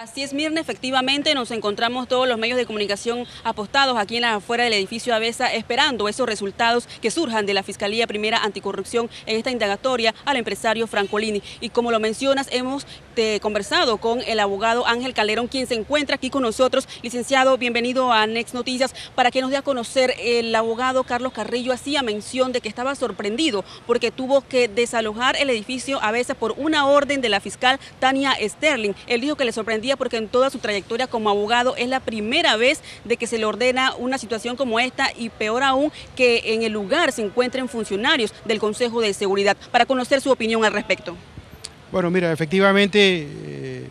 Así es, Mirna, efectivamente nos encontramos todos los medios de comunicación apostados aquí en la afuera del edificio Avesa esperando esos resultados que surjan de la Fiscalía Primera Anticorrupción en esta indagatoria al empresario Francolini. Y como lo mencionas, hemos eh, conversado con el abogado Ángel Calderón, quien se encuentra aquí con nosotros. Licenciado, bienvenido a Next Noticias. Para que nos dé a conocer, el abogado Carlos Carrillo hacía mención de que estaba sorprendido porque tuvo que desalojar el edificio Avesa por una orden de la fiscal Tania Sterling. Él dijo que le sorprendió porque en toda su trayectoria como abogado es la primera vez de que se le ordena una situación como esta y peor aún que en el lugar se encuentren funcionarios del Consejo de Seguridad para conocer su opinión al respecto. Bueno, mira, efectivamente eh,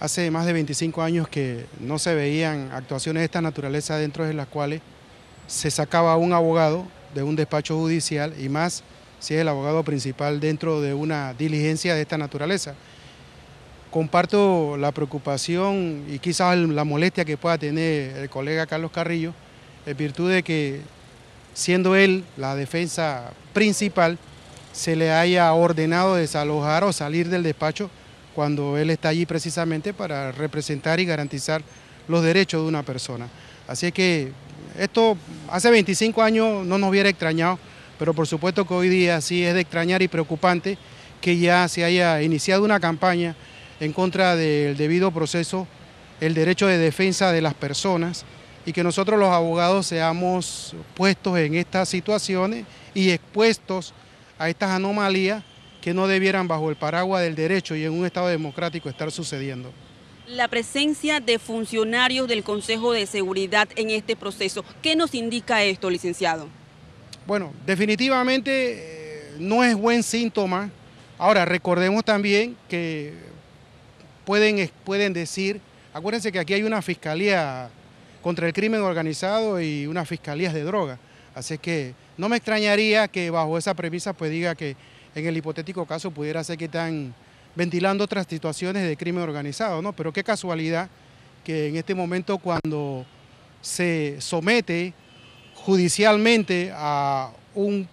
hace más de 25 años que no se veían actuaciones de esta naturaleza dentro de las cuales se sacaba un abogado de un despacho judicial y más si es el abogado principal dentro de una diligencia de esta naturaleza. Comparto la preocupación y quizás la molestia que pueda tener el colega Carlos Carrillo, en virtud de que siendo él la defensa principal, se le haya ordenado desalojar o salir del despacho cuando él está allí precisamente para representar y garantizar los derechos de una persona. Así que esto hace 25 años no nos hubiera extrañado, pero por supuesto que hoy día sí es de extrañar y preocupante que ya se haya iniciado una campaña en contra del debido proceso, el derecho de defensa de las personas y que nosotros los abogados seamos puestos en estas situaciones y expuestos a estas anomalías que no debieran bajo el paraguas del derecho y en un Estado democrático estar sucediendo. La presencia de funcionarios del Consejo de Seguridad en este proceso, ¿qué nos indica esto, licenciado? Bueno, definitivamente eh, no es buen síntoma. Ahora, recordemos también que pueden, pueden decir, acuérdense que aquí hay una fiscalía contra el crimen organizado y unas fiscalías de droga. Así que no me extrañaría que bajo esa premisa pues diga que en el hipotético caso pudiera ser que están ventilando otras situaciones de crimen organizado, ¿no? Pero qué casualidad que en este momento cuando se somete judicialmente a un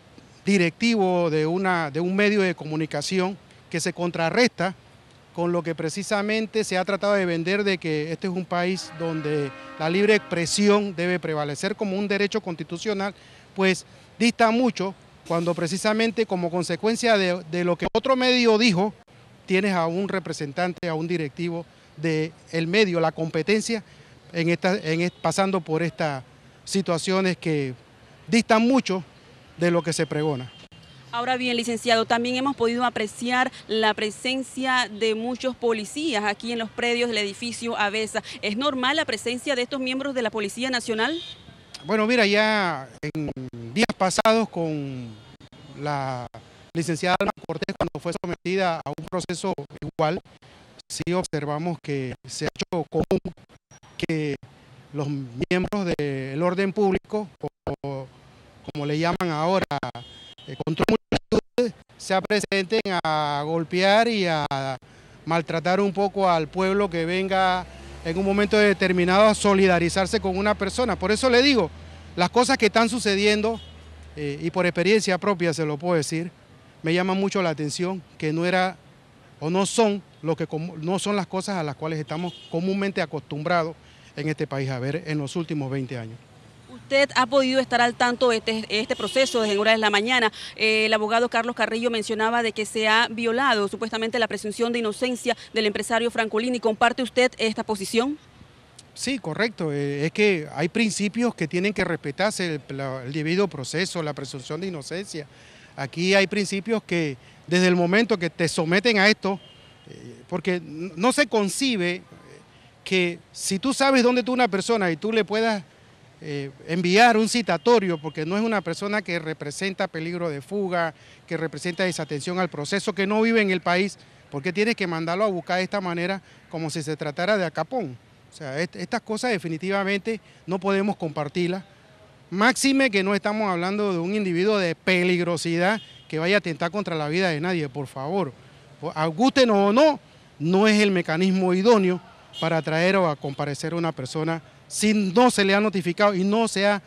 directivo de, una, de un medio de comunicación que se contrarresta con lo que precisamente se ha tratado de vender de que este es un país donde la libre expresión debe prevalecer como un derecho constitucional, pues dista mucho cuando precisamente como consecuencia de, lo que otro medio dijo, tienes a un representante, a un directivo del el medio, la competencia, en en, pasando por estas situaciones que distan mucho de lo que se pregona. Ahora bien, licenciado, también hemos podido apreciar la presencia de muchos policías aquí en los predios del edificio Avesa. ¿Es normal la presencia de estos miembros de la Policía Nacional? Bueno, mira, ya en días pasados con la licenciada Alma Cortés, cuando fue sometida a un proceso igual, sí observamos que se ha hecho común que los miembros del orden público, o como le llaman ahora, eh, control se apresenten a golpear y a maltratar un poco al pueblo que venga en un momento determinado a solidarizarse con una persona. Por eso le digo, las cosas que están sucediendo, eh, y por experiencia propia se lo puedo decir, me llama mucho la atención que no era o no son lo que no son las cosas a las cuales estamos comúnmente acostumbrados en este país a ver en los últimos 20 años. Usted ha podido estar al tanto de este, este proceso desde horas de la mañana. Eh, el abogado Carlos Carrillo mencionaba de que se ha violado supuestamente la presunción de inocencia del empresario Francolini. ¿Comparte usted esta posición? Sí, correcto. Eh, es que hay principios que tienen que respetarse, el, debido proceso, la presunción de inocencia. Aquí hay principios que desde el momento que te someten a esto, eh, porque no se concibe que si tú sabes dónde tú una persona y tú le puedas eh, enviar un citatorio, porque no es una persona que representa peligro de fuga, que representa desatención al proceso, que no vive en el país, porque tienes que mandarlo a buscar de esta manera como si se tratara de acapón. O sea, estas cosas definitivamente no podemos compartirlas. Máxime que no estamos hablando de un individuo de peligrosidad que vaya a atentar contra la vida de nadie, por favor. Agústenos o no, no es el mecanismo idóneo para traer o a comparecer a una persona si no se le ha notificado y no se ha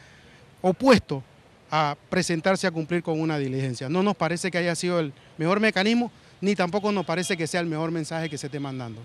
opuesto a presentarse a cumplir con una diligencia. No nos parece que haya sido el mejor mecanismo, ni tampoco nos parece que sea el mejor mensaje que se esté mandando.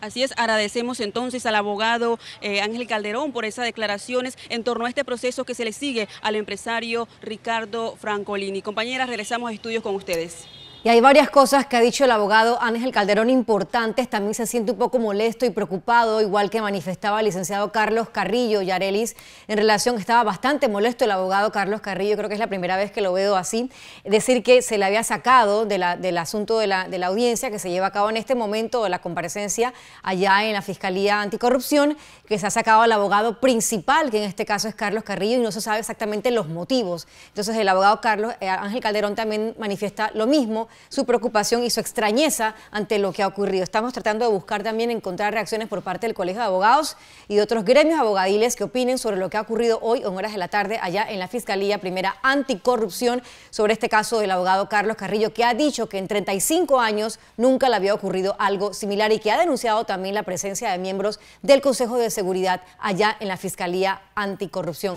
Así es, agradecemos entonces al abogado eh, Ángel Calderón por esas declaraciones en torno a este proceso que se le sigue al empresario Ricardo Francolini. Compañeras, regresamos a estudios con ustedes. Y hay varias cosas que ha dicho el abogado Ángel Calderón importantes. También se siente un poco molesto y preocupado, igual que manifestaba el licenciado Carlos Carrillo Yarelis. En relación, estaba bastante molesto el abogado Carlos Carrillo, creo que es la primera vez que lo veo así. Decir que se le había sacado del asunto de la, audiencia que se lleva a cabo en este momento, la comparecencia allá en la Fiscalía Anticorrupción, que se ha sacado al abogado principal, que en este caso es Carlos Carrillo, y no se sabe exactamente los motivos. Entonces, el abogado Carlos eh, Ángel Calderón también manifiesta lo mismo su preocupación y su extrañeza ante lo que ha ocurrido. Estamos tratando de buscar también encontrar reacciones por parte del Colegio de Abogados y de otros gremios abogadiles que opinen sobre lo que ha ocurrido hoy en horas de la tarde allá en la Fiscalía Primera Anticorrupción sobre este caso del abogado Carlos Carrillo, que ha dicho que en 35 años nunca le había ocurrido algo similar y que ha denunciado también la presencia de miembros del Consejo de Seguridad allá en la Fiscalía Anticorrupción.